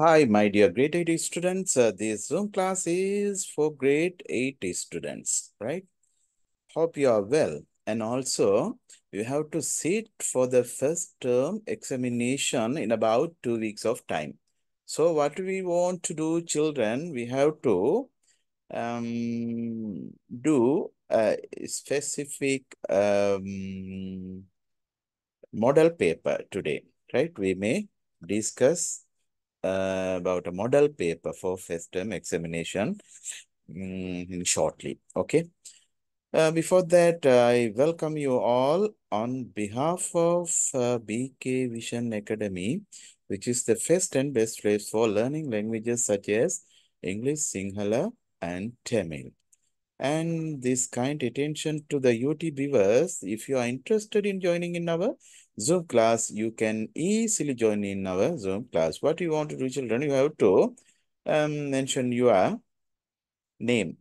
Hi, my dear grade 8 students. Uh, this Zoom class is for grade 8 students, right? Hope you are well. And also, you have to sit for the first term examination in about two weeks of time. So what we want to do, children, we have to um, do a specific um, model paper today, right? We may discuss uh, about a model paper for first term examination um, shortly. Okay. Uh, before that, I welcome you all on behalf of uh, BK Vision Academy, which is the first and best place for learning languages such as English, Sinhala, and Tamil. And this kind attention to the UT viewers, if you are interested in joining in our Zoom class, you can easily join in our Zoom class. What you want to do, children, you have to um, mention your name,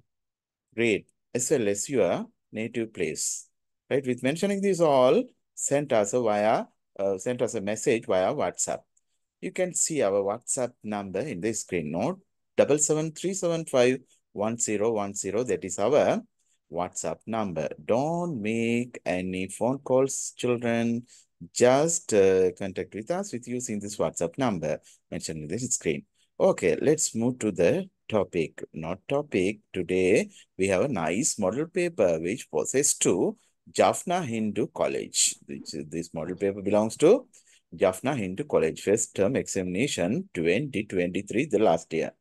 grade, SLS, as your native place. Right? With mentioning these all, send us a via uh, sent us a message via WhatsApp. You can see our WhatsApp number in the screen note double seven three seven five one zero one zero. That is our WhatsApp number. Don't make any phone calls, children just uh, contact with us with using this WhatsApp number mentioned in this screen. Okay, let's move to the topic. Not topic. Today, we have a nice model paper which poses to Jaffna Hindu College. Which, this model paper belongs to Jaffna Hindu College first term examination 2023, the last year.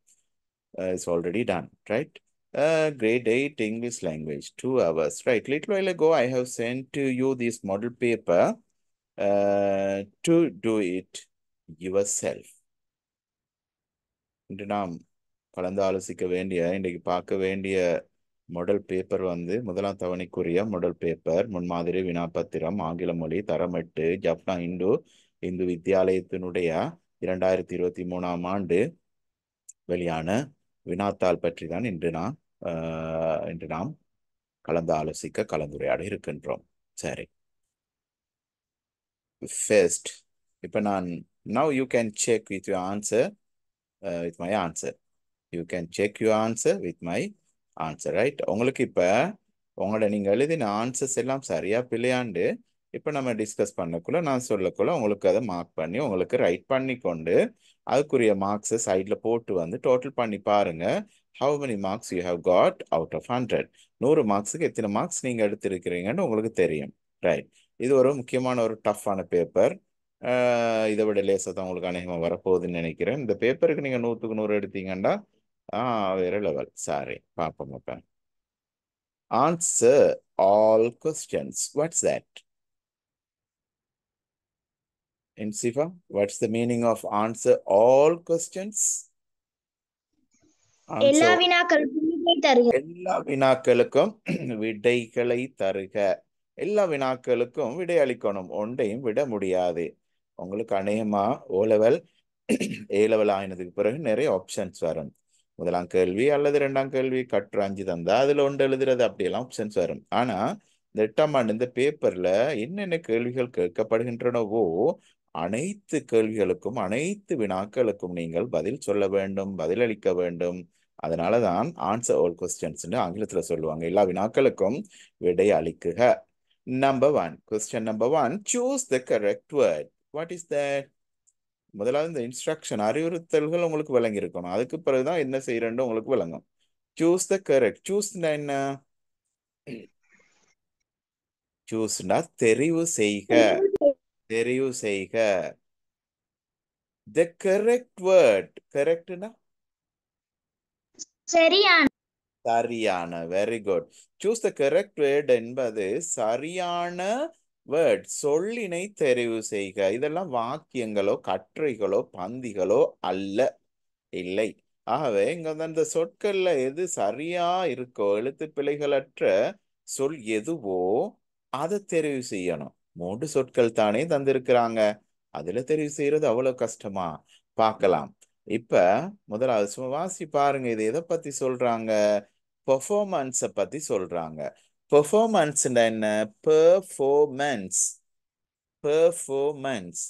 Uh, it's already done, right? Uh, grade 8 English language, 2 hours, right? Little while ago, I have sent to you this model paper to do it yourself இன்று நாம் கலந்து ஆலோசிக்க வேண்டிய இன்றைக்கு பார்க்க வேண்டிய model paper வந்து முதலாம் தவணைக்குரிய மொடல் பேப்பர் முன்மாதிரி வினாப்பத்திரம் ஆங்கில மொழி தரமெட்டு ஜப்னா இந்து இந்து வித்தியாலயத்தினுடைய இரண்டாயிரத்தி இருபத்தி மூணாம் ஆண்டு வெளியான வினாத்தாள் பற்றி தான் இன்று நாம் uh, இன்று நாம் கலந்து ஆலோசிக்க கலந்துரையாட இருக்கின்றோம் சரி first இப்போ நான் now you can check with your answer uh, with my answer you can check your answer with my answer right உங்களுக்கு இப்போ உங்களோட நீங்கள் எழுதின ஆன்சர்ஸ் எல்லாம் சரியா பிள்ளையாண்டு இப்போ நம்ம டிஸ்கஸ் பண்ணக்குள்ள நான் சொல்லக்குள்ள உங்களுக்கு அதை மார்க் பண்ணி உங்களுக்கு ரைட் பண்ணி கொண்டு அதுக்குரிய மார்க்ஸை சைடில் போட்டு வந்து டோட்டல் பண்ணி பாருங்க how many marks you have got out of hundred நூறு மார்க்ஸுக்கு எத்தனை மார்க்ஸ் நீங்கள் எடுத்திருக்கிறீங்கன்னு உங்களுக்கு தெரியும் ரைட் இது ஒரு முக்கியமான ஒரு டஃப்பான பேப்பர் இதை விட லேசாக தான் உங்களுக்கு அநேகமாக வரப்போகுதுன்னு நினைக்கிறேன் இந்த பேப்பருக்கு நீங்கள் நூற்றுக்கு நூறு எடுத்தீங்கன்னா வேறு லெவல் சாரி பார்ப்போம் அப்போ answer all questions what's that Insifa, what's the meaning of answer all questions? எல்லா வினாக்களுக்கும் எல்லா வினாக்களுக்கும் விடைகளை தருக எல்லா வினாக்களுக்கும் விடையளிக்கணும் ஒன்றையும் விட முடியாது உங்களுக்கு அநேகமா ஓ லெவல் ஏ லெவல் ஆயினதுக்கு பிறகு நிறைய ஆப்ஷன்ஸ் வரும் முதலாம் கேள்வி அல்லது ரெண்டாம் கேள்வி கற்று அஞ்சு தந்தா அதுல ஒன்று எழுதுறது அப்படியெல்லாம் ஆப்ஷன்ஸ் வரும் ஆனா இந்த எட்டாம் ஆண்டு இந்த பேப்பர்ல என்னென்ன கேள்விகள் கேட்கப்படுகின்றனவோ அனைத்து கேள்விகளுக்கும் அனைத்து வினாக்களுக்கும் நீங்கள் பதில் சொல்ல வேண்டும் பதிலளிக்க வேண்டும் அதனால தான் ஆன்சர் ஆல் கொஸ்டின்ஸ்னு ஆங்கிலத்தில் சொல்லுவாங்க எல்லா வினாக்களுக்கும் விடை அளிக்குக Number one, question number one, choose the correct word. What is that? முதலாவது இந்த இன்ஸ்ட்ரக்ஷன் அறிவுறுத்தல்கள் உங்களுக்கு விளங்கி இருக்கணும் அதுக்கு பிறகுதான் என்ன செய்யறேன்னு உங்களுக்கு விளங்கும் சூஸ் த கரெக்ட் சூஸ்னா என்ன சூஸ்னா தெரிவு செய்க தெரிவு செய்க த கரெக்ட் வேர்ட் கரெக்ட்னா சரியான சரியான very good choose the correct word என்பது சரியான வேர்ட் சொல்லினை தெரிவு செய்க இதெல்லாம் வாக்கியங்களோ கற்றைகளோ பந்திகளோ அல்ல இல்லை ஆகவே இங்க வந்து அந்த சொற்கள்ல எது சரியா இருக்கோ எழுத்து பிழைகளற்ற சொல் எதுவோ அதை தெரிவு செய்யணும் மூன்று சொற்கள் தானே தந்திருக்கிறாங்க அதுல தெரிவு செய்யறது அவ்வளவு கஷ்டமா பார்க்கலாம் இப்ப முதலாவது சும்மா வாசி பாருங்க இது எதை பத்தி சொல்றாங்க பெர்ஃபார்மன்ஸை பற்றி சொல்கிறாங்க பெர்ஃபார்மன்ஸ்னா என்ன பெர்ஃபோர்மன்ஸ் பெர்ஃபோர்மன்ஸ்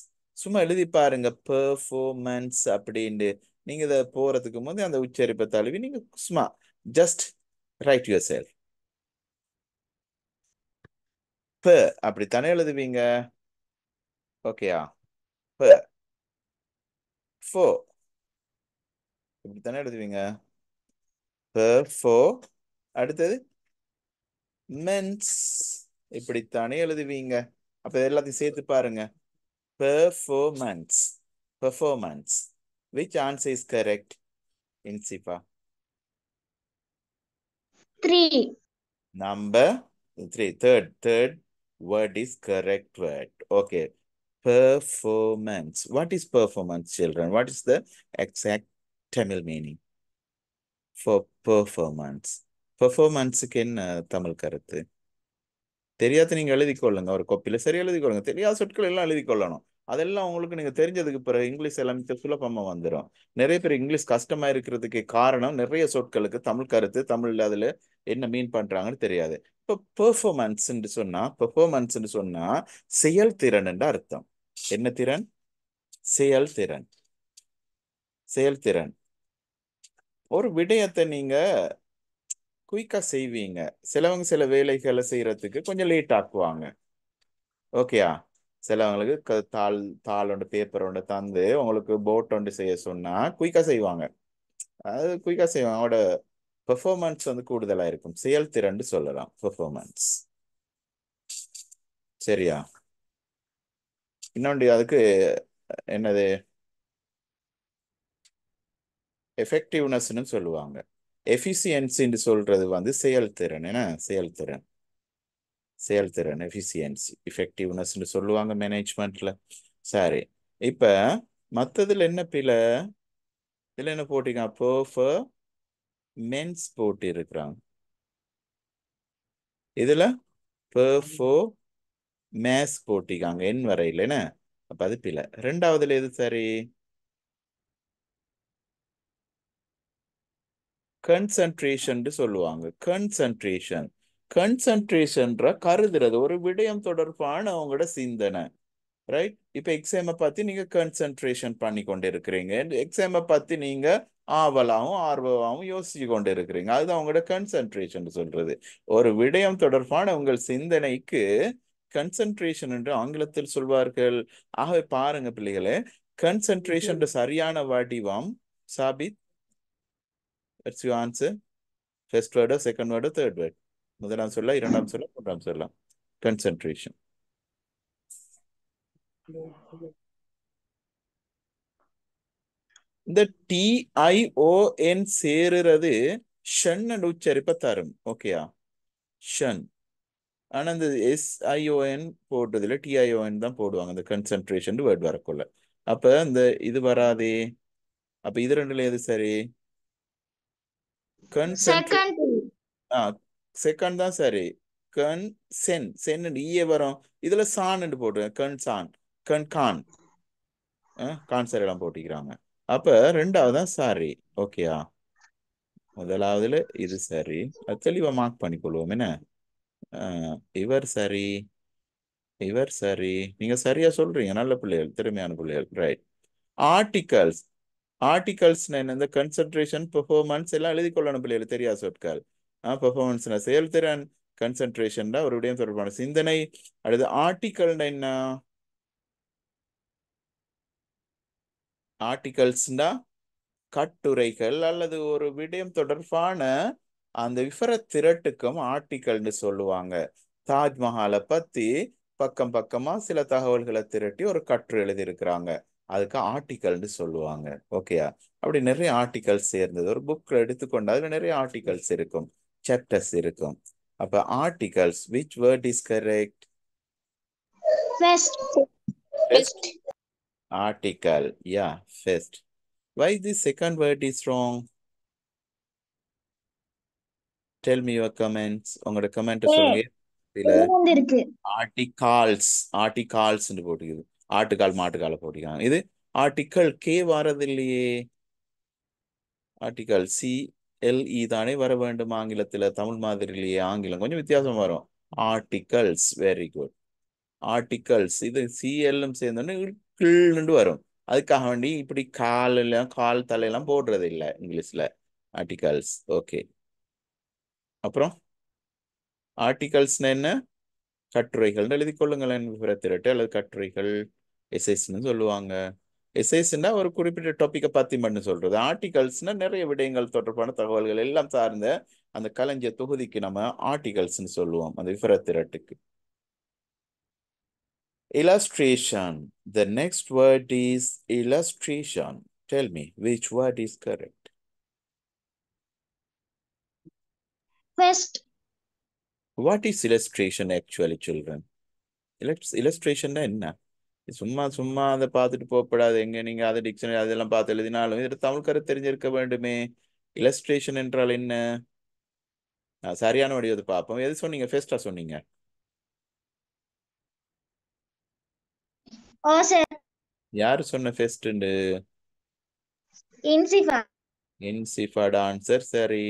சும்மா எழுதி பாருங்க பெர்ஃபோர்மன்ஸ் அப்படின்ட்டு நீங்கள் இதை போகிறதுக்கு முந்தைய அந்த உச்சரிப்பை தழுவி நீங்கள் சும்மா ஜஸ்ட் ரைட் யுவர் செல் ப அப்படி தானே எழுதுவீங்க ஓகேயா ப ஃபோ இப்படி தானே எழுதுவீங்க ஃபோர் அடுத்தது மென்ஸ் இப்படித்தானே எழுதுவீங்க அப்போ எல்லாத்தையும் சேர்த்து பாருங்க performance which which answer correct Insifa number three third third word is correct word. Okay. Performance. What is performance, children? What is the exact Tamil meaning? For performance பெர்ஃபார்மன்ஸுக்கு என்ன தமிழ் கருத்து தெரியாத நீங்கள் எழுதிக்கொள்ளுங்க ஒரு கொப்பியில் சரி எழுதிக்கொள்ளுங்க தெரியாத சொற்கள் எல்லாம் எழுதிக்கொள்ளணும் அதெல்லாம் உங்களுக்கு நீங்கள் தெரிஞ்சதுக்கு பிறகு இங்கிலீஷ் எல்லாமே சுலபமாக வந்துடும் நிறைய பேர் இங்கிலீஷ் கஷ்டமாக இருக்கிறதுக்கு காரணம் நிறைய சொற்களுக்கு தமிழ் கருத்து தமிழில் அதில் என்ன மீன் பண்ணுறாங்கன்னு தெரியாது இப்போ பெர்ஃபார்மன்ஸ்ன்னு சொன்னால் பெர்ஃபார்மன்ஸ்ன்னு சொன்னால் செயல்திறன்ன்ற அர்த்தம் என்ன திறன் செயல்திறன் செயல்திறன் ஒரு விடயத்தை நீங்க குயிக்கா செய்வீங்க சிலவங்க சில வேலைகளை செய்யறதுக்கு கொஞ்சம் லேட் ஆக்குவாங்க ஓகேயா சிலவங்களுக்கு தாள் தாள் ஒன்று பேப்பர் ஒன்று தந்து உங்களுக்கு போட் ஒன்று செய்ய சொன்னா குயிக்கா செய்வாங்க அது குயிக்கா செய்வாங்க அவங்களோட பெர்ஃபார்மன்ஸ் வந்து கூடுதலாக இருக்கும் செயல்திறன் சொல்லலாம் பெர்ஃபார்மன்ஸ் சரியா இன்னொன்று அதுக்கு என்னது எஃபெக்டிவ்னஸ்னு சொல்லுவாங்க எஃபிசியன்சின்னு சொல்கிறது வந்து செயல்திறன் என்ன செயல்திறன் செயல்திறன் எஃபிசியன்சி எஃபெக்டிவ்னஸ்ன்னு சொல்லுவாங்க மேனேஜ்மெண்ட்டில் சரி இப்போ மற்றதுல என்ன பில இதில் என்ன போட்டிங்க அப்போ மென்ஸ் போட்டி இருக்கிறாங்க இதில் பெர்ஃபோ மேஸ் போட்டிக்காங்க என் வரையில் என்ன அப்போ அது பிழை ரெண்டாவதுல எது சரி கன்சன்ட்ரேஷன் சொல்லுவாங்க கன்சன்ட்ரேஷன் கன்சன்ட்ரேஷன்ற கருதுறது ஒரு விடயம் தொடர்பான அவங்களோட சிந்தனை ரைட் இப்போ எக்ஸாமை பற்றி நீங்கள் கன்சன்ட்ரேஷன் பண்ணி கொண்டு இருக்கிறீங்க எக்ஸாமை பற்றி நீங்கள் ஆவலாகவும் ஆர்வமாகவும் யோசிச்சு கொண்டு இருக்கிறீங்க அது அவங்களோட கன்சன்ட்ரேஷன் சொல்றது ஒரு விடயம் தொடர்பான உங்கள் சிந்தனைக்கு கன்சன்ட்ரேஷன் என்று ஆங்கிலத்தில் சொல்வார்கள் ஆகவே பாருங்க பிள்ளைகளே கன்சன்ட்ரேஷன் சரியான வடிவம் Sabith that's you answer first வேர்டோ செகண்ட் வேர்டோ தேர்ட் வேர்ட் முதலாம் சொல்ல இரண்டாம் சொல்ல மூன்றாம் சொல்லலாம் கன்சன்ட்ரேஷன் இந்த டிஐஓஎன் சேருறது ஷன் அண்ட் உச்சரிப்பை தரும் ஓகேயா ஷன் ஆனா இந்த எஸ்ஐஓஎன் போடுறதுல டிஐஓஎன் தான் போடுவாங்க இந்த கன்சன்ட்ரேஷன் வேர்ட் வரக்குள்ள அப்ப இந்த இது வராதே அப்ப இது ரெண்டுல எது சரி கன்சென்ட் செகண்ட் தான் சரி கன் சென் சென் ஈய வரும் இதுல சான் போட்டு கண் சான் கண் கான் கான்சர் எல்லாம் போட்டிக்கிறாங்க அப்ப ரெண்டாவது சாரி ஓகேயா முதலாவதுல இது சரி அது தெளிவா மார்க் பண்ணி பண்ணிக்கொள்வோம் என்ன இவர் சரி இவர் சரி நீங்க சரியா சொல்றீங்க நல்ல பிள்ளைகள் திறமையான பிள்ளைகள் ரைட் ஆர்டிகல்ஸ் ஆர்டிகல்ஸ் என்ன இந்த கன்சன்ட்ரேஷன் பெர்ஃபார்மன்ஸ் எல்லாம் எழுதி கொள்ளணும் பிள்ளைகள் தெரியாது சொற்கள் ஆ பெர்ஃபார்மன்ஸ்னா செயல்திறன் கன்சன்ட்ரேஷன்ல ஒரு விடயம் தொடர்பான சிந்தனை அடுத்து ஆர்டிகல்னா என்ன ஆர்டிகல்ஸ்னா கட்டுரைகள் அல்லது ஒரு விடயம் தொடர்பான அந்த விவர திரட்டுக்கும் ஆர்டிக்கல்னு சொல்லுவாங்க தாஜ்மஹாலை பத்தி பக்கம் பக்கமா சில தகவல்களை திரட்டி ஒரு கற்று எழுதியிருக்கிறாங்க அதுக்கு ஆர்டிக்கல்னு சொல்லுவாங்க ஓகேயா அப்படி நிறைய ஆர்டிகல்ஸ் சேர்ந்தது ஒரு புக்கில் எடுத்துக்கொண்டு அதில் நிறைய ஆர்டிகல்ஸ் இருக்கும் சாப்டர்ஸ் இருக்கும் அப்ப articles which word is correct article யா first why the second word is wrong tell me your comments உங்களோட கமெண்ட் சொல்லுங்க ஆர்டிகால்ஸ் ஆர்டிகால்ஸ்னு போட்டுக்குது ஆட்டுக்கால் மாட்டுக்கால போட்டிக்கலாம் இது ஆர்டிக்கல் கே வரதில்லையே ஆர்டிக்கல் சி எல்இ தானே வர வேண்டும் ஆங்கிலத்தில் தமிழ் இல்லையே ஆங்கிலம் கொஞ்சம் வித்தியாசம் வரும் ஆர்டிகல்ஸ் வெரி குட் ஆர்டிகல்ஸ் இது சிஎல்லும் சேர்ந்தோடனே கீழ்னு வரும் அதுக்காக வேண்டி இப்படி கால் எல்லாம் கால் தலையெல்லாம் போடுறது இல்லை இங்கிலீஷில் ஆர்டிகல்ஸ் ஓகே அப்புறம் ஆர்டிகல்ஸ்னா என்ன கட்டுரைகள்னு எழுதி கொள்ளுங்களேன் விவர திரட்டு அல்லது கட்டுரைகள் எஸ்ஐஸ்ன்னு சொல்லுவாங்க எஸ்ஐஸ்னா ஒரு குறிப்பிட்ட டாப்பிக்கை பற்றி பண்ணு சொல்கிறது ஆர்டிகல்ஸ்னால் நிறைய விடயங்கள் தொடர்பான தகவல்கள் எல்லாம் சார்ந்த அந்த கலைஞர் தொகுதிக்கு நம்ம ஆர்டிகல்ஸ்ன்னு சொல்லுவோம் அந்த விவர திரட்டுக்கு illustration the next word is illustration tell me which word is correct first what is illustration actually children இலஸ் இலஸ்ட்ரேஷன்னா என்ன சும்மா சும்மா அதை பார்த்துட்டு போகப்படாது எங்கே நீங்கள் அதை டிக்ஷனரி அதெல்லாம் பார்த்து எழுதினாலும் இதில் தமிழ்கார தெரிஞ்சிருக்க வேண்டுமே இலஸ்ட்ரேஷன் என்றால் என்ன நான் சரியான வடிவத்தை பார்ப்போம் எது சொன்னீங்க ஃபேஸ்டா சொன்னீங்க யாரு சொன்ன ஃபெஸ்ட்ண்டு இன்சிஃபா இன்சிஃபாட் ஆன்சர் சரி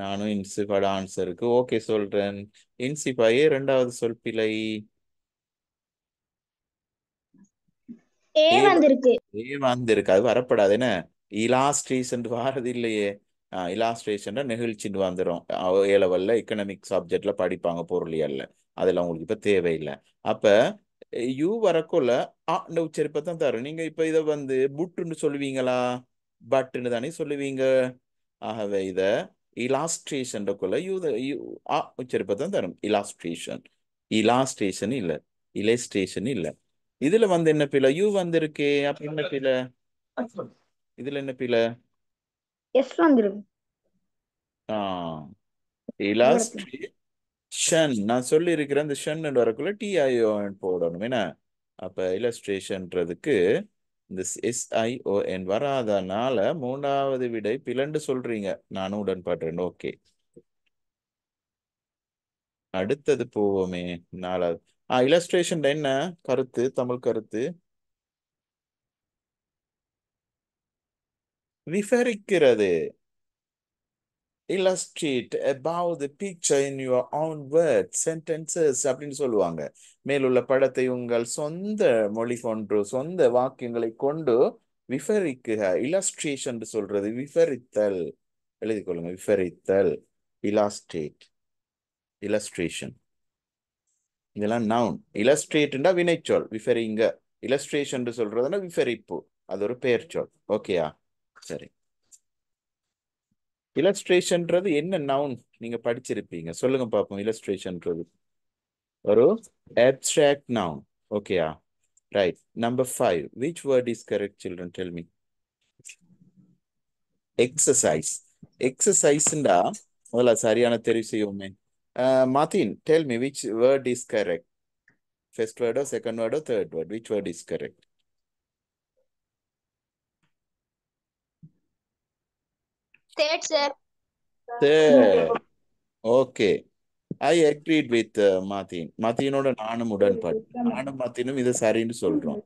நானும் இன்சிஃபாட ஆன்சருக்கு ஓகே சொல்றேன் இன்சிஃபாயே ரெண்டாவது சொல் பிழை ஏ வந்திருக்கு அது வரப்படாது என்ன இலாஸ்ட்ரேஷன் வாரது இல்லையே இலாஸ்ட்ரேஷன் நெகிழ்ச்சின்னு வந்துடும் ஏ லெவலில் எக்கனாமிக் சப்ஜெக்ட்ல படிப்பாங்க பொருளியல்ல அதெல்லாம் உங்களுக்கு இப்ப தேவையில்லை அப்ப யூ வரக்குள்ள ஆண்ட உச்சரிப்பை தான் தரும் நீங்கள் இப்போ இதை வந்து புட்டுன்னு சொல்லுவீங்களா பட்டுன்னு தானே சொல்லுவீங்க ஆகவே இதை ഇലാസ്ട്രേഷൻ്റെ കുല യൂത ആ ഉച്ചരിപ്പത്തം தரும் ഇലാസ്ട്രേഷൻ ഇലാസ്ട്രേഷൻ ഇല്ല ഇലസ്ട്രേഷൻ ഇല്ല இதுல வந்து என்ன பில யூ வந்திருக்கு அப்ப என்ன பில இதுல என்ன பில எஸ் வந்திருக்கு ஆ இலாஸ்ட்ரேஷன் நான் சொல்லி அந்த ஷன் வரக்குள்ள டிஐஓ போடணும் என்ன அப்ப இலஸ்ட்ரேஷன்றதுக்கு இந்த எஸ்ஐஓஎன் வராதனால மூன்றாவது விடை பிளண்டு சொல்றீங்க நானும் உடன்படுறேன் ஓகே அடுத்தது போவோமே நாலாவது ஆ இலஸ்ட்ரேஷன்ல என்ன கருத்து தமிழ் கருத்து விவரிக்கிறது illustrate about the picture in your own words sentences அப்படின்னு சொல்லுவாங்க மேலுள்ள படத்தை உங்கள் சொந்த மொழி கொண்டு சொந்த வாக்கியங்களை கொண்டு விபரிக்குக இலஸ்ட்ரேஷன் சொல்றது விபரித்தல் எழுதிக்கொள்ளுங்க விபரித்தல் இலாஸ்ட்ரேட் இலஸ்ட்ரேஷன் இதெல்லாம் நவுன் இலஸ்ட்ரேட்னா வினைச்சொல் விஃபரிங்க இலஸ்ட்ரேஷன் சொல்றதுன்னா விஃபரிப்பு அது ஒரு பெயர்ச்சொல் ஓகேயா சரி இலஸ்ட்ரேஷன்றது என்ன நவுன் நீங்க படிச்சிருப்பீங்க சொல்லுங்க பார்ப்போம் இலஸ்ட்ரேஷன்றது ஒரு அப்ட்ராக்ட் நவுன் ஓகேயா right number five which word is correct children tell me exercise எக்ஸசைஸ்ண்டா முதல்ல சரியான தெரிவு செய்யுமே Matheen tell me which word is correct first second வேர்டோ third word which word is correct Third, sir. Third. Okay. I agreed with Matheen மாத்தீனோட நானும் உடன்பாடு நானும் மாத்தீனும் இது சரின்னு சொல்றோம்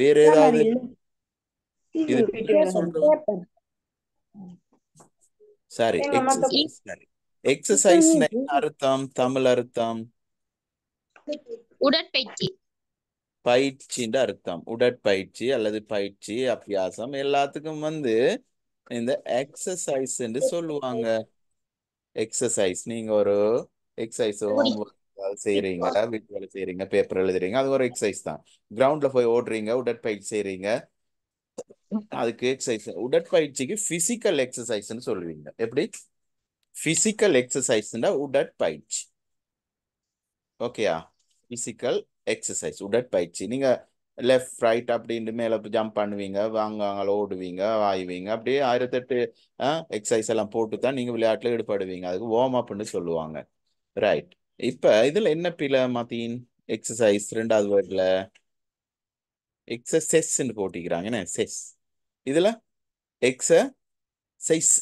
வேற ஏதாவது இது சொல்றோம் சரி எக்ஸசைஸ் சரி எக்ஸசைஸ் அர்த்தம் தமிழ் அர்த்தம் உடற்பயிற்சி பயிற்சின்ற அர்த்தம் உடற்பயிற்சி அல்லது பயிற்சி அபியாசம் எல்லாத்துக்கும் வந்து இந்த எக்ஸசைஸ் என்று சொல்லுவாங்க எக்ஸசைஸ் நீங்க ஒரு எக்ஸசைஸ் செய்யறீங்க வீட்டு செய்றீங்க பேப்பர் எழுதுறீங்க அது ஒரு எக்ஸசைஸ் தான் கிரவுண்ட்ல போய் ஓடுறீங்க உடற்பயிற்சி செய்யறீங்க அதுக்கு எக்ஸசைஸ் உடற்பயிற்சிக்கு பிசிக்கல் எக்ஸசைஸ்ன்னு சொல்லுவீங்க எப்படி பிசிக்கல் எக்ஸசைஸ்னா உடற்பயிற்சி ஓகேயா பிசிக்கல் எக்ஸசைஸ் உடற்பயிற்சி நீங்க லெஃப்ட் ரைட் அப்படின்ட்டு மேலே ஜம்ப் பண்ணுவீங்க வாங்க அங்கே ஓடுவீங்க வாய்வீங்க அப்படியே ஆயிரத்தெட்டு எக்ஸசைஸ் எல்லாம் போட்டு தான் நீங்கள் விளையாட்டில் ஈடுபடுவீங்க அதுக்கு வார்ம் அப்னு சொல்லுவாங்க ரைட் இப்போ இதில் என்ன பில மாத்தீன் எக்ஸசைஸ் ரெண்டாவது வேர்டில் எக்ஸசெஸ்ன்னு போட்டிக்கிறாங்க என்ன செஸ் இதில் எக்ஸ சைஸ்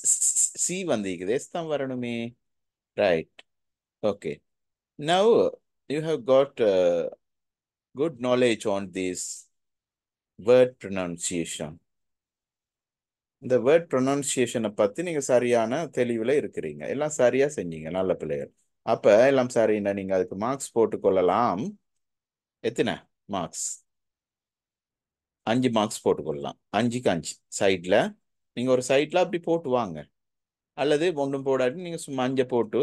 சி வந்திருக்குது எஸ் தான் வரணுமே right okay now you have got good knowledge on this word pronunciation. இந்த வேர்ட் ப்ரொனன்சியேஷனை பற்றி நீங்கள் சரியான தெளிவில் இருக்கிறீங்க எல்லாம் சரியாக செஞ்சீங்க நல்ல பிள்ளைகள் அப்போ எல்லாம் சரின்னா நீங்கள் அதுக்கு மார்க்ஸ் போட்டுக்கொள்ளலாம் எத்தனை மார்க்ஸ் அஞ்சு மார்க்ஸ் போட்டுக்கொள்ளலாம் அஞ்சுக்கு அஞ்சு சைடில் நீங்கள் ஒரு சைடில் அப்படி போட்டு வாங்க அல்லது ஒன்றும் போடாட்டி நீங்கள் சும்மா அஞ்சை போட்டு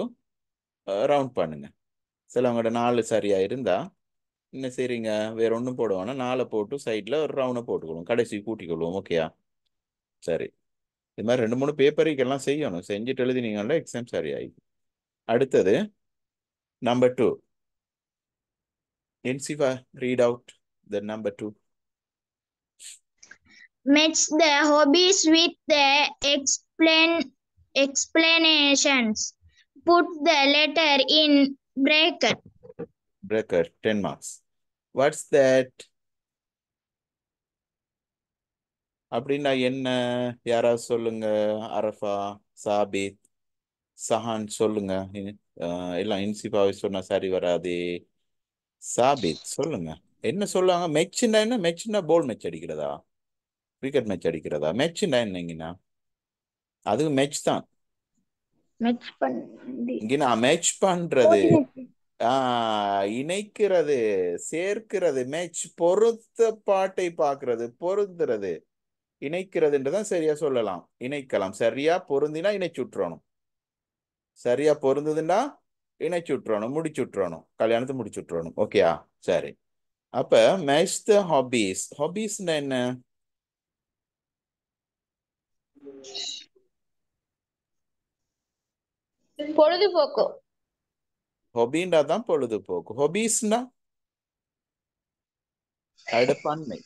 ரவுண்ட் பண்ணுங்கள் சிலவங்கள்ட்ட நாலு சரியாக இருந்தால் என்ன சரிங்க வேற ஒன்றும் போடுவோம்னா நாளை போட்டு சைட்ல ஒரு ரவுண்டை போட்டுக்கொள்வோம் கடைசி கூட்டிக்கொள்வோம் ஓகேயா சரி இது மாதிரி ரெண்டு மூணு பேப்பரிக்கெல்லாம் செய்யணும் செஞ்சுட்டு எழுதினீங்கன்னா எக்ஸாம் சரி ஆகிடும் அடுத்தது number two Insifa read out the number two Match the hobbies with the explain explanations. Put the letter in bracket. Bracket, 10 marks. What's that அப்படின்னா என்ன யாராவது சொல்லுங்க அரஃபா சாபித் சஹான் சொல்லுங்க எல்லாம் இன்சிபாவை சொன்னா சரி வராதே சாபித் சொல்லுங்க என்ன சொல்லுவாங்க மெச்சுனா என்ன மெச்சுனா போல் மேட்ச் அடிக்கிறதா கிரிக்கெட் மேட்ச் அடிக்கிறதா மெச்சுனா என்னங்கண்ணா அதுவும் மேட்ச் தான் மேட்ச் மேட்ச் பண்றது இணைக்கிறது சேர்க்கிறது மேட்ச் பொருத்த பாட்டை பார்க்கறது பொருந்துறது இணைக்கிறதுன்றதான் சரியா சொல்லலாம் இணைக்கலாம் சரியா பொருந்தினா இணைச்சு விட்டுறணும் சரியா பொருந்ததுன்னா முடிச்சு விட்டுறணும் கல்யாணத்தை முடிச்சு விட்டுறணும் ஓகேயா சரி அப்ப மேட்ச் த ஹாபீஸ் ஹாபீஸ்னா என்ன பொழுதுபோக்கு ஹொபின்றா தான் பொழுதுபோக்கு ஹொபிஸ்னா அடுப்பண்மை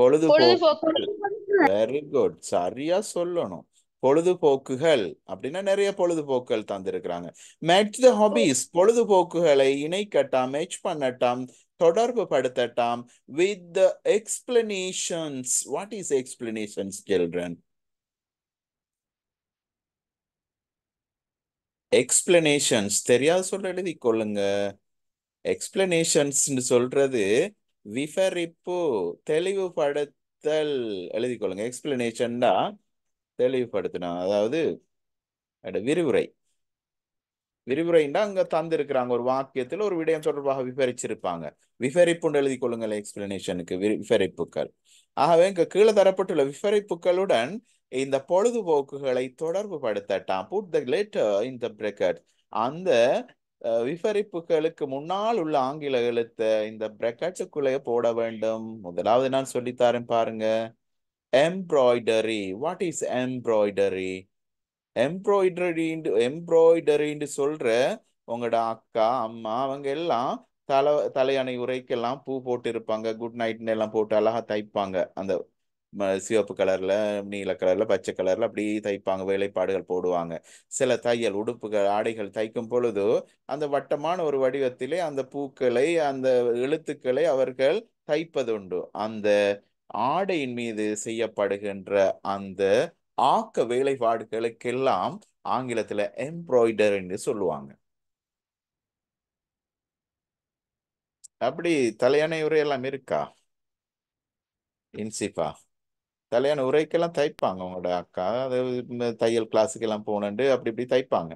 பொழுதுபோக்குகள் வெரி குட் சரியா சொல்லணும் பொழுதுபோக்குகள் அப்படின்னா நிறைய பொழுதுபோக்குகள் தந்திருக்கிறாங்க மேட்ச் த ஹாபிஸ் பொழுதுபோக்குகளை இணைக்கட்டாம் மேட்ச் பண்ணட்டாம் தொடர்பு படுத்தட்டாம் with explanations what is explanations children explanations தெரியாத சொல்ல எழுதி கொள்ளுங்க எக்ஸ்பிளனேஷன்ஸ்னு சொல்றது விபரிப்பு தெளிவுபடுத்தல் எழுதி கொள்ளுங்க தான் தெளிவுபடுத்தினா அதாவது விரிவுரை விரிவுரைண்டா அங்க தந்திருக்கிறாங்க ஒரு வாக்கியத்தில் ஒரு விடயம் தொடர்பாக விபரிச்சிருப்பாங்க விவரிப்புன்னு எழுதி கொள்ளுங்கள் எக்ஸ்பிளனேஷனுக்கு விபரிப்புகள் ஆகவே இங்க கீழே தரப்பட்டுள்ள விபரிப்புகளுடன் இந்த பொழுதுபோக்குகளை தொடர்பு படுத்தட்டாம் put the letter in the bracket அந்த விபரிப்புகளுக்கு முன்னால் உள்ள ஆங்கில எழுத்தை இந்த பிரக்கட்டுக்குள்ளே போட வேண்டும் முதலாவது நான் சொல்லித்தாரேன் பாருங்க எம்ப்ராய்டரி வாட் இஸ் எம்ப்ராய்டரி எம்ப்ராய்டரின்னு எம்ப்ராய்டரின்னு சொல்ற உங்களோட அக்கா அம்மா அவங்க எல்லாம் தலை தலையணை உரைக்கெல்லாம் பூ போட்டு இருப்பாங்க குட் நைட்னு எல்லாம் போட்டு அழகா தைப்பாங்க அந்த சிவப்பு கலரில் நீல கலரில் பச்சை கலரில் அப்படி தைப்பாங்க வேலைப்பாடுகள் போடுவாங்க சில தையல் உடுப்புகள் ஆடைகள் தைக்கும் பொழுது அந்த வட்டமான ஒரு வடிவத்திலே அந்த பூக்களை அந்த எழுத்துக்களை அவர்கள் தைப்பதுண்டு அந்த ஆடையின் மீது செய்யப்படுகின்ற அந்த ஆக்க வேலைப்பாடுகளுக்கெல்லாம் ஆங்கிலத்துல எம்ப்ராய்டர்ன்னு சொல்லுவாங்க அப்படி தலையணை உரை இருக்கா இன்சிப்பா தலையான உரைக்கெல்லாம் தைப்பாங்க உங்களோட அக்கா அது தையல் கிளாஸுக்கெல்லாம் போனண்டு அப்படி இப்படி தைப்பாங்க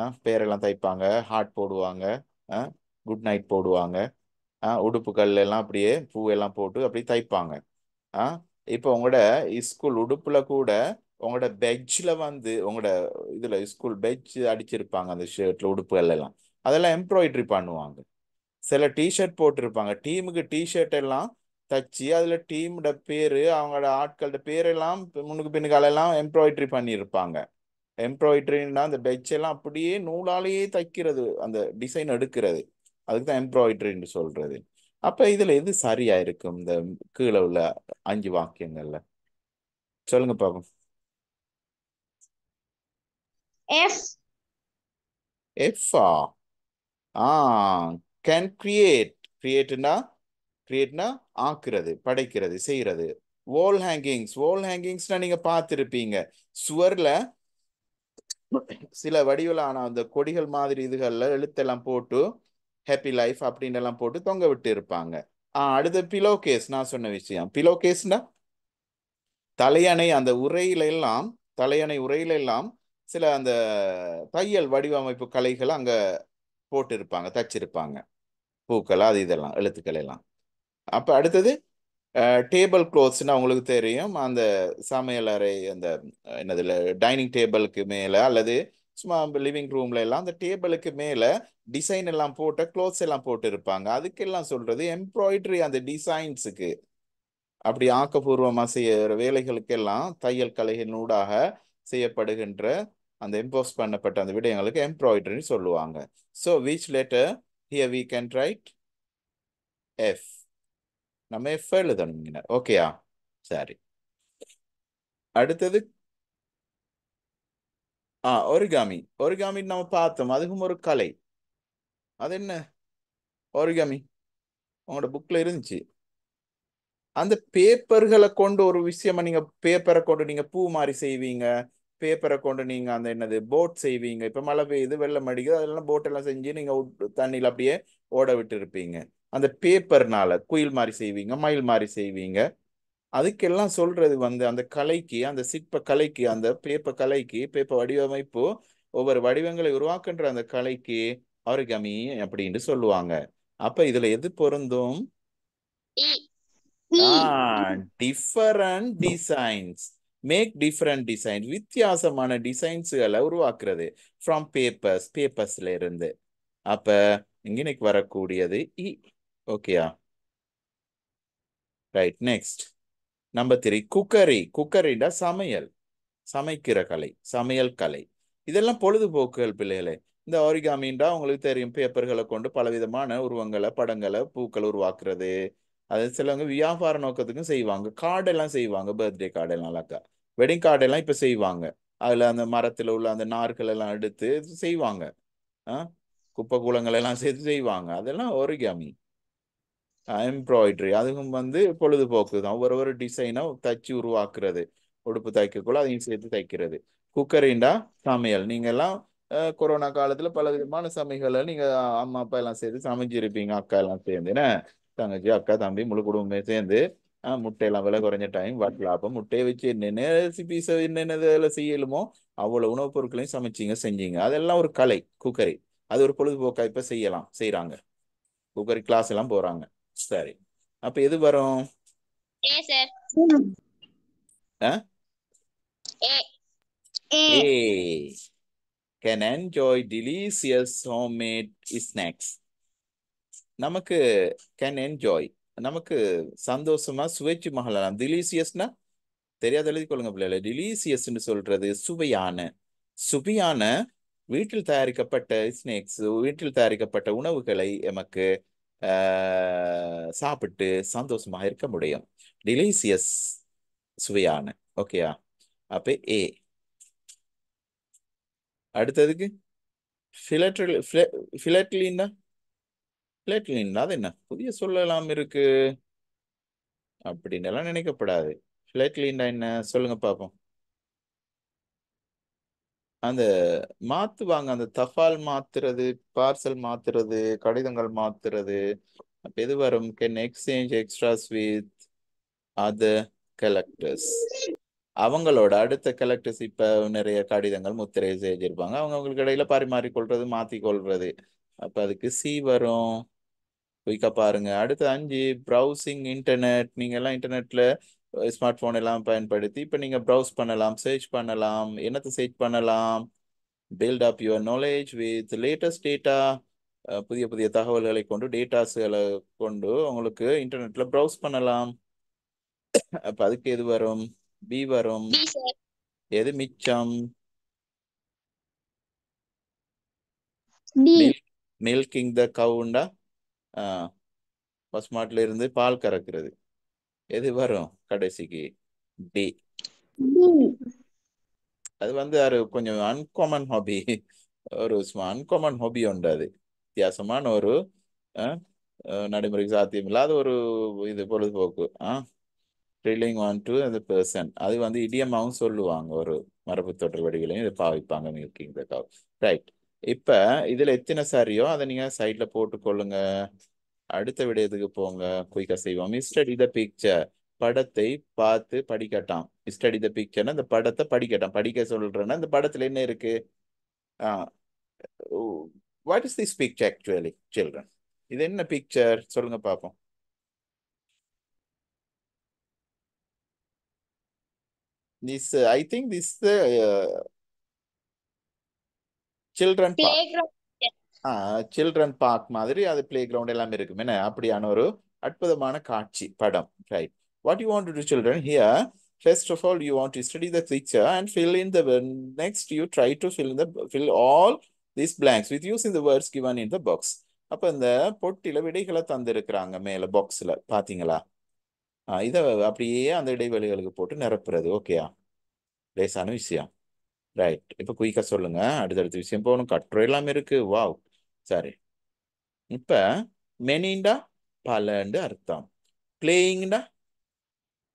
ஆ பேரெல்லாம் தைப்பாங்க ஹார்ட் போடுவாங்க ஆ குட் நைட் போடுவாங்க ஆ உடுப்புகள் எல்லாம் அப்படியே பூவெல்லாம் போட்டு அப்படி தைப்பாங்க ஆ இப்போ உங்களோட ஸ்கூல் உடுப்பில் கூட உங்களோட பெஜ்ஜில் வந்து உங்களோட இதில் ஸ்கூல் பெஜ் அடிச்சிருப்பாங்க அந்த ஷர்ட்டில் உடுப்புகள் எல்லாம் அதெல்லாம் எம்ப்ராய்டரி பண்ணுவாங்க சில டிஷர்ட் போட்டிருப்பாங்க டீமுக்கு டிஷர்ட் எல்லாம் தச்சு அதுல டீமோட பேரு அவங்களோட ஆட்களோட பேரெல்லாம் முன்னுக்கு பின்னுக்காலெல்லாம் எம்ப்ராய்டரி பண்ணியிருப்பாங்க எம்ப்ராய்ட்ரின்னா அந்த பெட்செல்லாம் அப்படியே நூலாலேயே தைக்கிறது அந்த டிசைன் எடுக்கிறது அதுக்கு தான் எம்ப்ராய்ட்ரின்னு சொல்றது அப்ப இதுல எது சரியா இருக்கும் இந்த கீழே உள்ள அஞ்சு வாக்கியங்கள்ல சொல்லுங்க பாப்போம் ஆ கேன் கிரியேட் கிரியேட்னா கிரியேட்னா ஆக்குறது படைக்கிறது செய்கிறது வால் ஹேங்கிங்ஸ் வால் ஹேங்கிங்ஸ்னா நீங்க பார்த்துருப்பீங்க சுவர்ல சில வடிவிலான அந்த கொடிகள் மாதிரி இதுகள்ல எழுத்தெல்லாம் போட்டு ஹாப்பி லைஃப் அப்படின்னு எல்லாம் போட்டு தொங்க விட்டு இருப்பாங்க ஆ அடுத்து பிலோ கேஸ் நான் சொன்ன விஷயம் பிலோ கேஸ்னா தலையணை அந்த உரையில எல்லாம் தலையணை உரையில எல்லாம் சில அந்த தையல் வடிவமைப்பு கலைகள் அங்க போட்டிருப்பாங்க தச்சிருப்பாங்க பூக்கள் அது இதெல்லாம் எழுத்துக்கள் எல்லாம் அப்போ அடுத்தது டேபிள் க்ளோத்ஸ்னால் அவங்களுக்கு தெரியும் அந்த சமையலறை அந்த என்னதில் டைனிங் டேபிளுக்கு மேலே அல்லது சும்மா லிவிங் ரூம்ல எல்லாம் அந்த டேபிளுக்கு மேலே டிசைன் எல்லாம் போட்ட க்ளோத்ஸ் எல்லாம் போட்டு இருப்பாங்க அதுக்கெல்லாம் சொல்றது எம்ப்ராய்டரி அந்த டிசைன்ஸுக்கு அப்படி ஆக்கப்பூர்வமாக செய்கிற வேலைகளுக்கெல்லாம் தையல் ஊடாக செய்யப்படுகின்ற அந்த இம்போஸ் பண்ணப்பட்ட அந்த விடயங்களுக்கு எம்ப்ராய்டரின்னு சொல்லுவாங்க so which letter here we can write F நம்ம எஃப் எழுதணும் ஓகேயா சரி அடுத்தது ஆ ஒரிகாமி ஒரிகாமி நம்ம பார்த்தோம் அதுக்கும் ஒரு கலை அது என்ன ஒரிகாமி உங்களோட புக்கில் இருந்துச்சு அந்த பேப்பர்களை கொண்டு ஒரு விஷயமா நீங்கள் பேப்பரை கொண்டு நீங்கள் பூ மாதிரி செய்வீங்க பேப்பரை கொண்டு நீங்கள் அந்த என்னது போட் செய்வீங்க இப்போ மழை பெய்யுது வெள்ளம் அடிக்குது அதெல்லாம் போட்டெல்லாம் செஞ்சு நீங்கள் தண்ணியில் அப்படியே ஓட விட்டு இருப்பீங்க அந்த பேப்பர்னால குயில் மாதிரி செய்வீங்க மயில் மாதிரி செய்வீங்க அதுக்கெல்லாம் சொல்றது வந்து அந்த கலைக்கு அந்த சிற்ப கலைக்கு அந்த பேப்ப கலைக்கு பேப்ப வடிவமைப்பு ஒவ்வொரு வடிவங்களை உருவாக்குன்ற அந்த கலைக்கு ஆரிகமி அப்படின்னு சொல்லுவாங்க அப்ப இதுல எது பொருந்தும் different designs make different design வித்தியாசமான டிசைன்ஸுகளை உருவாக்குறது ஃப்ரம் பேப்பர்ஸ் பேப்பர்ஸ்ல இருந்து அப்ப இங்கினைக்கு வரக்கூடியது இ ஓகேயா right next number three cookery குக்கரிடா சமையல் சமைக்கிற கலை சமையல் கலை இதெல்லாம் பொழுதுபோக்குகள் பிள்ளைகளே இந்த ஒரிகாமின்றா உங்களுக்கு தெரியும் பேப்பர்களை கொண்டு பலவிதமான உருவங்களை படங்களை பூக்களை உருவாக்குறது அது சிலவங்க வியாபார நோக்கத்துக்கும் செய்வாங்க கார்டெல்லாம் செய்வாங்க பர்த்டே கார்டெல்லாம் அழகா வெட்டிங் கார்டெல்லாம் இப்போ செய்வாங்க அதில் அந்த மரத்தில் உள்ள அந்த நார்கள் எல்லாம் எடுத்து செய்வாங்க ஆ குப்பை குளங்கள் எல்லாம் சேர்த்து செய்வாங்க அதெல்லாம் ஒரிகாமி எம்ப்ராய்டரி அதுவும் வந்து பொழுதுபோக்கு தான் ஒரு ஒரு டிசைனை தைச்சு உருவாக்குறது உடுப்பு தைக்கக்குள்ள அதையும் சேர்த்து தைக்கிறது குக்கரிண்டா சமையல் எல்லாம் கொரோனா காலத்துல பல விதமான சமைகளை நீங்க அம்மா அப்பா எல்லாம் சேர்த்து சமைச்சிருப்பீங்க அக்கா எல்லாம் சேர்ந்து என்ன தங்கச்சி அக்கா தம்பி முழு குடும்பமே சேர்ந்து முட்டையெல்லாம் விலை குறைஞ்ச டைம் அப்போ முட்டையை வச்சு என்னென்ன ரெசிபிஸை என்னென்ன இதில் செய்யலுமோ அவ்வளோ உணவுப் பொருட்களையும் சமைச்சிங்க செஞ்சீங்க அதெல்லாம் ஒரு கலை குக்கரி அது ஒரு பொழுதுபோக்கா இப்போ செய்யலாம் செய்கிறாங்க குக்கரி கிளாஸ் எல்லாம் போகிறாங்க சரி அப்ப எது வரும் a can enjoy delicious homemade snacks நமக்கு கேன் என்ஜாய் நமக்கு சந்தோஷமா சுவைச்சு மகளலாம் டிலீசியஸ்னா தெரியாத எழுதிக்கொள்ளுங்க பிள்ளைல டிலீசியஸ்ன்னு சொல்றது சுவையான சுவையான வீட்டில் தயாரிக்கப்பட்ட ஸ்நேக்ஸ் வீட்டில் தயாரிக்கப்பட்ட உணவுகளை எமக்கு சாப்பிட்டு சந்தோஷமாக இருக்க முடியும் டிலீசியஸ் சுவையான ஓகேயா அப்ப ஏ அடுத்ததுக்கு ஃபிலட்ரல் அது என்ன புதிய சொல்லலாம் இருக்கு அப்படின்னு எல்லாம் நினைக்கப்படாது என்ன சொல்லுங்க பார்ப்போம் அந்த மாத்துவாங்க அந்த தஃபால் மாத்துறது பார்சல் மாத்துறது கடிதங்கள் மாத்துறது எது வரும் கேன் எக்ஸ்சேஞ்ச் எக்ஸ்ட்ரா ஸ்வீத் அத கலெக்டர்ஸ் அவங்களோட அடுத்த கலெக்டர்ஸ் இப்ப நிறைய கடிதங்கள் முத்திரை செஞ்சிருப்பாங்க அவங்க அவங்களுக்கு இடையில பரிமாறிக்கொள்றது மாத்தி கொள்றது அப்ப அதுக்கு சி வரும் குயிக்கா பாருங்க அடுத்து அஞ்சு ப்ரௌசிங் இன்டர்நெட் நீங்க எல்லாம் இன்டர்நெட்ல ஸ்மார்ட் ஃபோன் எல்லாம் பயன்படுத்தி இப்போ நீங்கள் ப்ரௌஸ் பண்ணலாம் சர்ச் பண்ணலாம் என்னத்தை சர்ச் பண்ணலாம் build up your knowledge with latest data புதிய புதிய தகவல்களை கொண்டு டேட்டாஸ்களை கொண்டு உங்களுக்கு இன்டர்நெட்டில் ப்ரௌஸ் பண்ணலாம் அப்போ அதுக்கு எது வரும் பி வரும் எது மிச்சம் மில்கிங் த கவுண்டா பசுமாட்டில் இருந்து பால் கறக்கிறது எது வரும் கடைசிக்கு டி அது வந்து அது கொஞ்சம் அன்காமன் ஹாபி ஒரு அன்காமன் ஹாபி உண்டு அது வித்தியாசமான ஒரு நடைமுறைக்கு சாத்தியம் இல்லாத ஒரு இது பொழுதுபோக்கு ஆ ட்ரில்லிங் ஒன் டு அந்த பர்சன் அது வந்து இடியமாகவும் சொல்லுவாங்க ஒரு மரபு தொடர் வடிகளையும் இதை பாவிப்பாங்க மில்கிங் த கவ் ரைட் இப்போ இதில் எத்தனை சாரியோ அதை நீங்கள் சைடில் போட்டுக்கொள்ளுங்க அடுத்த விடயத்துக்கு போங்க குயிக்கா செய்வோம் ஸ்டடி த பிக்சர் படத்தை பார்த்து படிக்கட்டாம் ஸ்டடி த பிக்சர்னா இந்த படத்தை படிக்கட்டாம் படிக்க சொல்றேன்னா இந்த படத்துல என்ன இருக்கு what is this picture actually children இது என்ன பிக்சர் சொல்லுங்க பார்ப்போம் this uh, i think this uh, children playground children park மாதிரி அது பிளே கிரவுண்ட் எல்லாமே இருக்கும் என்ன அப்படியான ஒரு அற்புதமான காட்சி படம் right what you want to children here first of all you want to study the picture and fill in the next you try to fill in fill all this blanks with using the words given in the box அப்போ இந்த பொட்டியில் விடைகளை தந்திருக்கிறாங்க மேலே பாக்ஸ்ல பாத்தீங்களா இதை அப்படியே அந்த இடைவெளிகளுக்கு போட்டு நிரப்புறது ஓகேயா லேசான விஷயம் ரைட் இப்போ குயிக்காக சொல்லுங்க அடுத்தடுத்த விஷயம் போகணும் கட்டுரை எல்லாமே இருக்கு வாவ் சரி இப்ப மெனிண்டா பலன்னு அர்த்தம் பிளேயிங்டா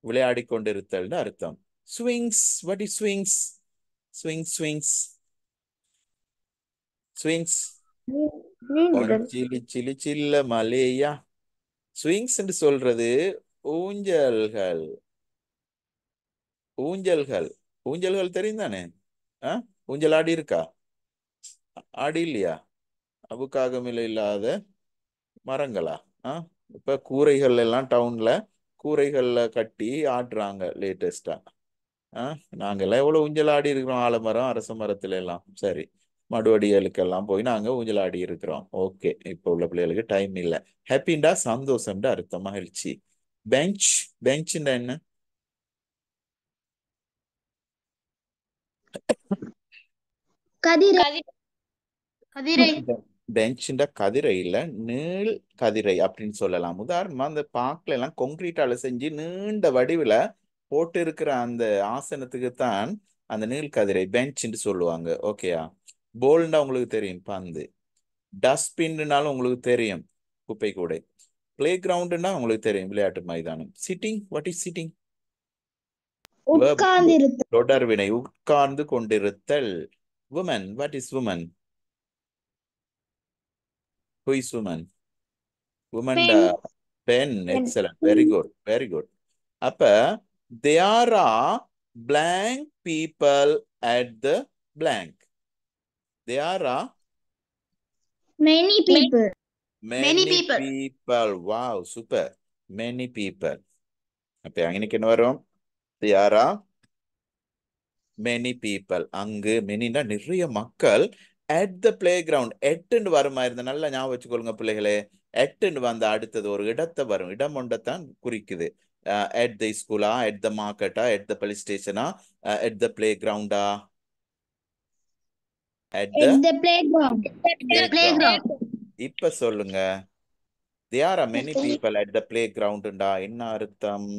விளையாடி கொண்டிருத்தல் அர்த்தம் swings what is swings swings swings swings சிலி சிலி சில்ல மலேயா ஸ்விங்ஸ் என்று சொல்றது ஊஞ்சல்கள் ஊஞ்சல்கள் ஊஞ்சல்கள் தெரியும் தானே ஊஞ்சல் ஆடி இருக்கா ஆடி இல்லையா அபுக்காகமில் இல்லாத மரங்களா ஆ இப்போ கூரைகள் எல்லாம் டவுனில் கூரைகளில் கட்டி ஆடுறாங்க லேட்டஸ்ட்டாக ஆ நாங்கள்லாம் எவ்வளோ ஊஞ்சலாடி இருக்கிறோம் ஆலமரம் அரச மரத்துல எல்லாம் சரி மடுவடிகளுக்கெல்லாம் போய் நாங்கள் ஊஞ்சலாடி இருக்கிறோம் ஓகே இப்போ உள்ள பிள்ளைகளுக்கு டைம் இல்லை ஹாப்பின்டா சந்தோஷம்டா அடுத்த மகிழ்ச்சி பெஞ்ச் பெஞ்சுண்டா என்ன கதிரை கதிரை பெஞ்சின் கதிரையில் நீள் கதிரை அப்படின்னு சொல்லலாம் உதாரணமா அந்த பாக்கில எல்லாம் கொங்கிரீட்டால செஞ்சு நீண்ட வடிவில் போட்டு இருக்கிற அந்த ஆசனத்துக்கு தான் அந்த நீள் கதிரை பெஞ்சுன்னு சொல்லுவாங்க ஓகேயா போல்னா உங்களுக்கு தெரியும் பந்து டஸ்ட்பின்னாலும் உங்களுக்கு தெரியும் குப்பை கூடை பிளே கிரவுண்டுன்னா உங்களுக்கு தெரியும் விளையாட்டு மைதானம் சிட்டிங் வாட் இஸ் சிட்டிங் தொடர்வினை உட்கார்ந்து கொண்டிருத்தல் woman what is woman Who is woman? Woman, pen, uh, pen. excellent, very good, very good. Appa, there are blank people at the blank. There are many people. Many, many people. people. Wow, super. Many people. appa அப்ப அங்கனைக்கு என்ன வரும் யாரா many people அங்கு மெனினா நிறைய மக்கள் at the play ground எட்டுன்னு வருமா இருந்த நல்லா ஞாபகம் வச்சுக்கொள்ளுங்க பிள்ளைகளே எட்டுன்னு வந்த அடுத்தது ஒரு இடத்தை வரும் இடம் ஒன்றைத்தான் குறிக்குது அட் த ஸ்கூலா அட் த மார்க்கெட்டா அட் த போலீஸ் ஸ்டேஷனா அட் த பிளே கிரவுண்டா இப்ப சொல்லுங்க there are many people at the play கிரவுண்டுண்டா என்ன அர்த்தம்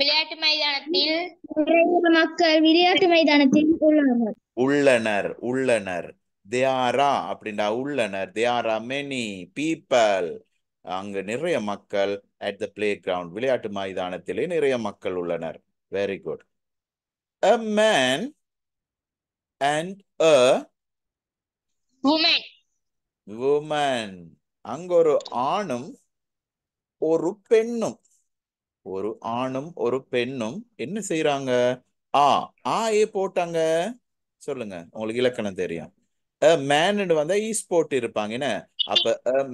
விளையாட்டு மைதானத்தில் நிறைய மக்கள் விளையாட்டு மைதானத்தில் உள்ளனர் உள்ளனர் உள்ளனர் தேஆரா அப்படின்டா உள்ளனர் தேஆரா மெனி பீப்பிள் அங்கு நிறைய மக்கள் அட் த பிளே கிரவுண்ட் விளையாட்டு மைதானத்திலே நிறைய மக்கள் உள்ளனர் very good a man and a woman woman அங்க ஒரு ஆணும் ஒரு பெண்ணும் ஒரு ஆணும் ஒரு பெண்ணும் என்ன செய்யறாங்க ஆ ஆ ஏ போட்டாங்க சொல்லுங்க உங்களுக்கு இலக்கணம் தெரியும் அ மேன் வந்தா ஈஸ் போட்டு இருப்பாங்க என்ன அப்ப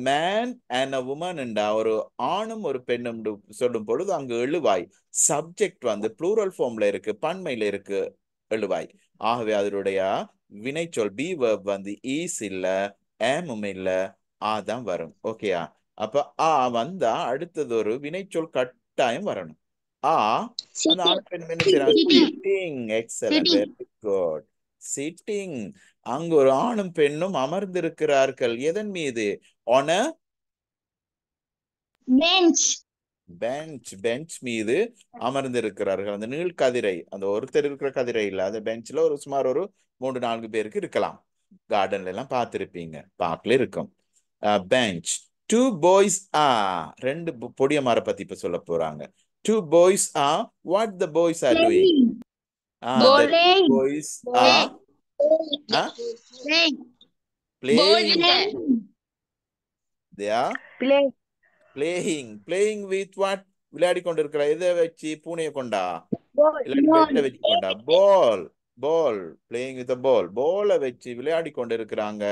மேன் அண்ட் அ உமன் ஒரு ஆணும் ஒரு பெண்ணும் சொல்லும் பொழுது அங்கு எழுவாய் சப்ஜெக்ட் வந்து ப்ளூரல் ஃபார்ம்ல இருக்கு பன்மையில இருக்கு எழுவாய் ஆகவே அதனுடைய வினைச்சொல் பி வேர்ப் வந்து ஈஸ் இல்ல ஏமும் இல்ல ஆ தான் வரும் ஓகேயா அப்ப ஆ வந்தா அடுத்தது ஒரு வினைச்சொல் கட் கட்டாயம் வரணும் ஆ அந்த ஆண் sitting excellent very good sitting அங்கு ஒரு ஆணும் பெண்ணும் அமர்ந்திருக்கிறார்கள் எதன் மீது ஆன பெஞ்ச் பெஞ்ச் பெஞ்ச் மீது அமர்ந்திருக்கிறார்கள் அந்த நீள் கதிரை அந்த ஒருத்தர் இருக்கிற கதிரை இல்ல அந்த பெஞ்ச்ல ஒரு சுமார் ஒரு மூன்று நான்கு பேருக்கு இருக்கலாம் கார்டன்ல எல்லாம் பார்த்திருப்பீங்க பார்க்கல இருக்கும் பெஞ்ச் டூ பாய்ஸ் ஆ ரெண்டு பொடியமாரை பத்தி இப்ப சொல்ல போறாங்க two boys uh what the boys are doing boys uh playing they are விளையாடி கொண்டிருக்கிற இதை வச்சு பூனையை கொண்டா விளையாடி வச்சு கொண்டா பால் பால் பிளேயிங் வித் பால் பாலை வச்சு விளையாடி கொண்டிருக்கிறாங்க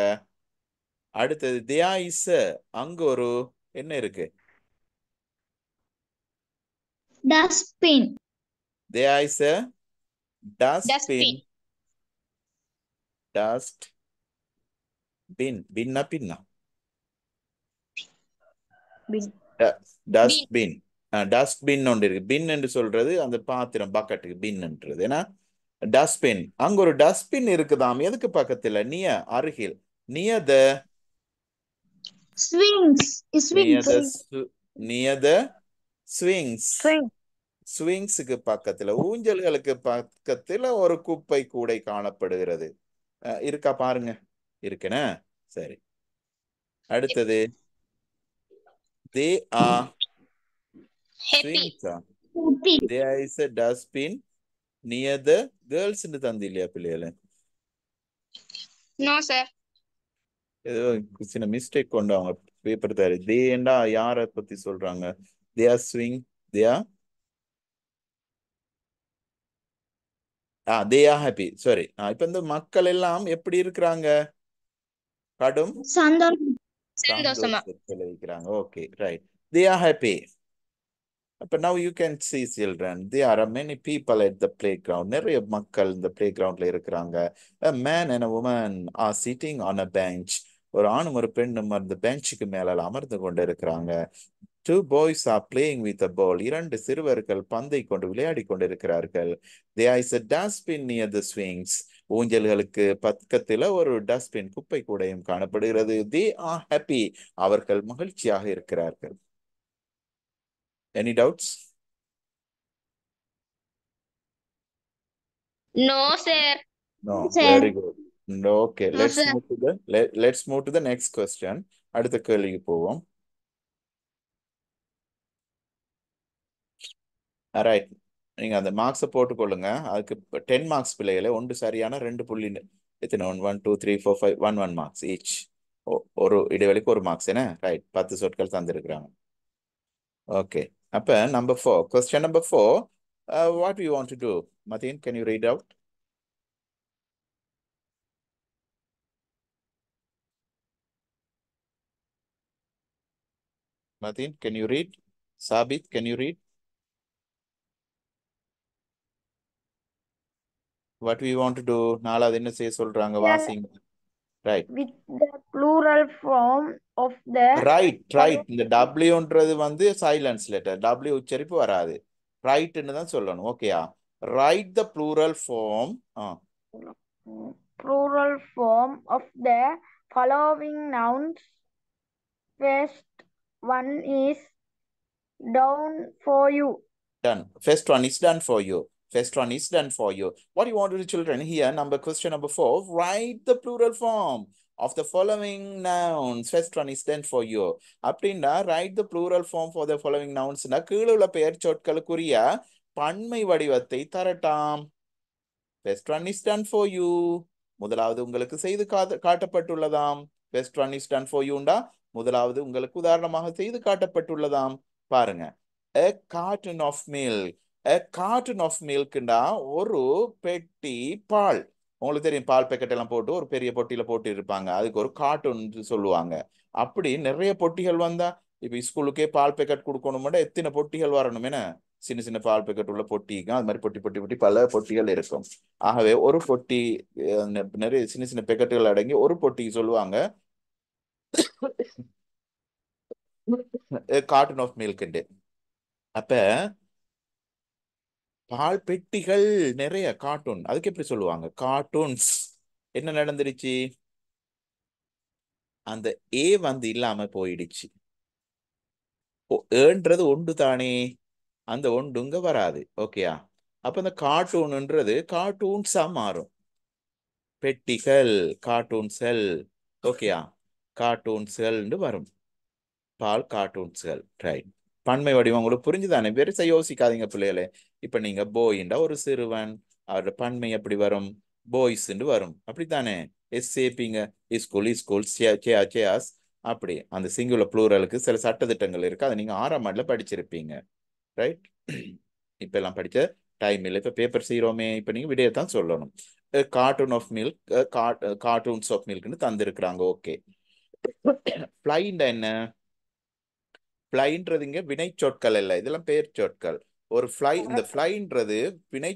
அடுத்தது தியா இஸ் அங்க ஒரு என்ன இருக்கு dustbin there is dustbin dust bin பின்னா பின்னா டஸ்ட்பின் டஸ்ட்பின் ஒன்று இருக்கு பின் என்று சொல்றது அந்த பாத்திரம் பக்கெட்டுக்கு பின்ன்றது ஏன்னா டஸ்ட்பின் அங்க ஒரு டஸ்ட்பின் இருக்குதாம் எதுக்கு பக்கத்துல நிய அருகில் நிய த Swings. Swings. Near the swings. Swings. ஸ்விங்ஸுக்கு பக்கத்துல ஊஞ்சல்களுக்கு பக்கத்துல ஒரு குப்பை கூடை காணப்படுகிறது இருக்கா பாருங்க இருக்குனா சரி அடுத்தது they uh they are is a dustbin near the கேர்ள்ஸ்னு தந்து இல்லையா பிள்ளைகள நோ சார் ஏதோ சின்ன மிஸ்டேக் கொண்டு அவங்க பேப்பர் தயாரி தேண்டா யார பத்தி சொல்றாங்க they swing they are uh they happy sorry இப்ப இந்த மக்கள் எல்லாம் எப்படி இருக்கிறாங்க கடும் விளைவிக்கிறாங்க ஓகே ரைட் தே ஹாப்பி அப்ப now you can see children they are many people at the playground நிறைய மக்கள் இந்த பிளே கிரவுண்ட்ல இருக்கிறாங்க man and woman are sitting on a bench ஒரு ஆணும் ஒரு பெண்ணும் அந்த பெஞ்சுக்கு மேலால் அமர்ந்து கொண்டு இருக்கிறாங்க two boys are playing with a ball இரண்டு சிறுவர்கள் பந்தை கொண்டு விளையாடி கொண்டிருக்கிறார்கள் they is a dustbin near the swings ஊஞ்சல்களுக்கு பக்கத்தில் ஒரு டஸ்ட்பின் குப்பை கூடையும் காணப்படுகிறது தே ஆர் ஹாப்பி அவர்கள் மகிழ்ச்சியாக இருக்கிறார்கள் any doubts no sir no very good okay let's move to let's move to the next question அடுத்த கேள்விக்கு போவோம் ரைட் நீங்க அந்த போட்டு போட்டுக்கொள்ளுங்க அதுக்கு டென் மார்க்ஸ் பிள்ளைகள ஒன்று சரியான ரெண்டு புள்ளி எத்தனை one one two three four five one one marks each ஒரு இடைவெளிக்கு ஒரு மார்க்ஸ் என்ன ரைட் பத்து சொற்கள் தந்திருக்கிறாங்க ஓகே அப்ப number four question number four what you want to do Mateen can you read out Mateen, can you read? Sabit, can you read? What we want to do, நாலாவது என்ன செய்ய சொல்றாங்க வாசிங்க write with the plural form of the write write இந்த டபிள்யூன்றது வந்து silence letter W உச்சரிப்பு வராது ரைட்னு தான் சொல்லணும் ஓகேயா write the plural form plural form of the following nouns first one is done for you. Done. First one is done for you. First one is done for you. What do you want to do, children? Here, number question number four. Write the plural form of the following nouns. First one is done for you. Aprinda, write the plural form for the following nounsனா கீழே உள்ள பெயர் சொற்களுக்குரிய பன்மை வடிவத்தை தரட்டாம். First one is done for you. முதலாவது உங்களுக்கு செய்து காட்டப்பட்டுள்ளதாம். First one is done for youண்டா முதலாவது உங்களுக்கு உதாரணமாக செய்து காட்டப்பட்டுள்ளதாம் பாருங்க carton of milk carton of மில்க்ண்டா ஒரு பெட்டி பால் உங்களுக்கு தெரியும் பால் பேக்கெட் எல்லாம் போட்டு ஒரு பெரிய பொட்டியில் போட்டு இருப்பாங்க அதுக்கு ஒரு கார்ட்டூன் சொல்லுவாங்க அப்படி நிறைய பொட்டிகள் வந்தா இப்போ ஸ்கூலுக்கே பால் பேக்கெட் கொடுக்கணும்னா எத்தனை பொட்டிகள் வரணும் என்ன சின்ன சின்ன பால் பேக்கெட் உள்ள பொட்டிக்கும் அது மாதிரி பொட்டி பொட்டி பொட்டி பல பொட்டிகள் இருக்கும் ஆகவே ஒரு பொட்டி நிறைய சின்ன சின்ன பேக்கெட்டுகள் அடங்கி ஒரு பொட்டி சொல்லுவாங்க கார்டன் ஆஃப் மில்க் அப்ப பால் பெட்டிகள் நிறைய கார்ட்டூன் அதுக்கு எப்படி சொல்லுவாங்க கார்ட்டூன்ஸ் என்ன நடந்துருச்சு அந்த ஏ வந்து இல்லாம போயிடுச்சு ஏன்றது ஒன்று தானே அந்த ஒன்றுங்க வராது ஓகேயா அப்ப அந்த கார்ட்டூன்ன்றது கார்ட்டூன்ஸா மாறும் பெட்டிகள் கார்ட்டூன் செல் ஓகேயா கார்ட்டூன்ஸ்கள்னு வரும் பால் கார்ட்டூன்ஸ்கள் ரைட் பன்மை வடிவம் உங்களுக்கு புரிஞ்சுதானே பெருசாக யோசிக்காதீங்க பிள்ளைகளே இப்போ நீங்கள் போயின்றா ஒரு சிறுவன் அவரோட பன்மை எப்படி வரும் பாய்ஸ்ன்னு வரும் அப்படித்தானே எஸ் சேப்பிங்க ஸ்கூல் இஸ்கூல் அப்படி அந்த சிங்குல ப்ளூரலுக்கு சில சட்ட திட்டங்கள் இருக்குது அதை நீங்கள் ஆறாம் ஆண்டில் படிச்சிருப்பீங்க ரைட் இப்ப எல்லாம் படித்த டைம் இல்லை இப்போ பேப்பர் செய்கிறோமே இப்போ நீங்கள் விடையத்தான் தான் சொல்லணும் carton of milk cartons of மில்க்னு தந்திருக்கிறாங்க ஓகே பிளைண்ட் என்ன பிளைன்றது இங்க வினை சொற்கள் இல்லை இதெல்லாம் பெயர் சொற்கள் ஒரு ஃப்ளை இந்த ஃப்ளைன்றது வினை